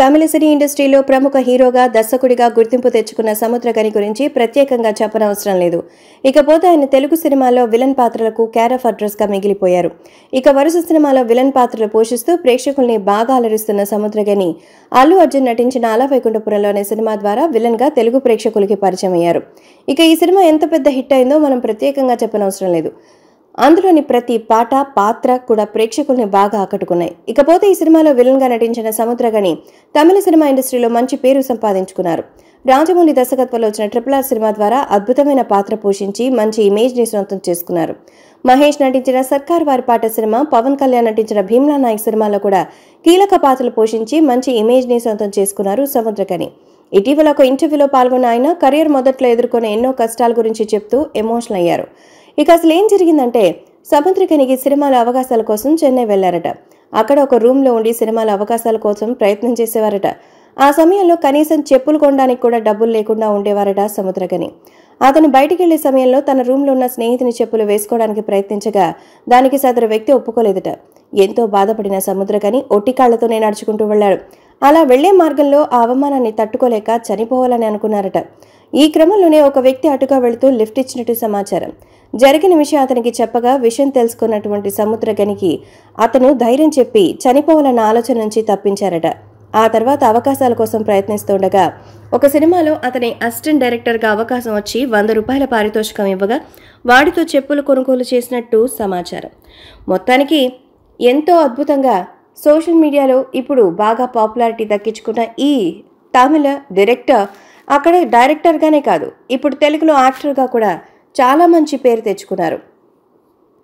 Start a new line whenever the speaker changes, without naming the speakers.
తమిళ సినీ ఇండస్ట్రీలో ప్రముఖ హీరోగా దర్శకుడిగా గుర్తింపు తెచ్చుకున్న సముద్రగని గురించి ప్రత్యేకంగా చెప్పనవసరం లేదు ఇకపోతే ఆయన తెలుగు సినిమాలో విలన్ పాత్రలకు క్యారఫ్ అడ్రస్గా మిగిలిపోయారు ఇక వరుస సినిమాలో విలన్ పాత్రలు పోషిస్తూ ప్రేక్షకుల్ని బాగా అలరిస్తున్న సముద్రగని అల్లు అర్జున్ నటించిన అలవైకుంఠపురంలో అనే సినిమా ద్వారా విలన్గా తెలుగు ప్రేక్షకులకి పరిచయం అయ్యారు ఇక ఈ సినిమా ఎంత పెద్ద హిట్ అయిందో మనం ప్రత్యేకంగా చెప్పనవసరం లేదు అందులోని ప్రతి పాట పాత్ర కూడా ప్రేక్షకుల్ని బాగా ఆకట్టుకున్నాయి ఇకపోతే ఈ సినిమాలో విలన్ గా నటించిన సముద్రగణి తమిళ సినిమా ఇండస్ట్రీలో మంచి పేరు సంపాదించుకున్నారు రాజమౌళి దర్శకత్వంలో వచ్చిన ట్రిపుల్ ఆర్ సినిమా ద్వారా అద్భుతమైన పాత్ర పోషించి మంచి ని సొంతం చేసుకున్నారు మహేష్ నటించిన సర్కార్ వారి పాట సినిమా పవన్ కళ్యాణ్ నటించిన భీమ్లా నాయక్ సినిమాలో కూడా కీలక పాత్రలు పోషించి మంచి ని సొంతం చేసుకున్నారు సముద్రగణి ఇటీవల ఒక ఇంటర్వ్యూలో పాల్గొన్న ఆయన కరియర్ మొదట్లో ఎదుర్కొనే ఎన్నో కష్టాల గురించి చెప్తూ ఎమోషనల్ అయ్యారు ఇక అసలు ఏం జరిగిందంటే సముద్రకనికి సినిమాల అవకాశాల కోసం చెన్నై వెళ్లారట అక్కడ ఒక రూమ్లో ఉండి సినిమాల అవకాశాల కోసం ప్రయత్నం చేసేవారట ఆ సమయంలో కనీసం చెప్పులు కొనడానికి కూడా డబ్బులు లేకుండా ఉండేవారట సముద్రకని అతను బయటికి వెళ్లే సమయంలో తన రూమ్లో ఉన్న స్నేహితుని చెప్పులు వేసుకోవడానికి ప్రయత్నించగా దానికి సదరు వ్యక్తి ఒప్పుకోలేదట ఎంతో బాధపడిన సముద్రకని ఒట్టి కాళ్లతోనే నడుచుకుంటూ వెళ్ళాడు అలా వెళ్లే మార్గంలో ఆ అవమానాన్ని తట్టుకోలేక చనిపోవాలని అనుకున్నారట ఈ క్రమంలోనే ఒక వ్యక్తి అటుగా వెళుతూ లిఫ్ట్ ఇచ్చినట్టు సమాచారం జరిగిన విషయం అతనికి చెప్పగా విషయం తెలుసుకున్నటువంటి సముద్ర గనికి అతను ధైర్యం చెప్పి చనిపోవాలన్న ఆలోచన నుంచి తప్పించారట ఆ తర్వాత అవకాశాల కోసం ప్రయత్నిస్తుండగా ఒక సినిమాలో అతని అసిస్టెంట్ డైరెక్టర్గా అవకాశం వచ్చి వంద రూపాయల పారితోషికం ఇవ్వగా వాడితో చెప్పులు కొనుగోలు చేసినట్టు సమాచారం మొత్తానికి ఎంతో అద్భుతంగా సోషల్ మీడియాలో ఇప్పుడు బాగా పాపులారిటీ దక్కించుకున్న ఈ తమిళ డైరెక్టర్ అక్కడే డైరెక్టర్గానే కాదు ఇప్పుడు తెలుగులో యాక్టర్గా కూడా చాలా మంచి పేరు తెచ్చుకున్నారు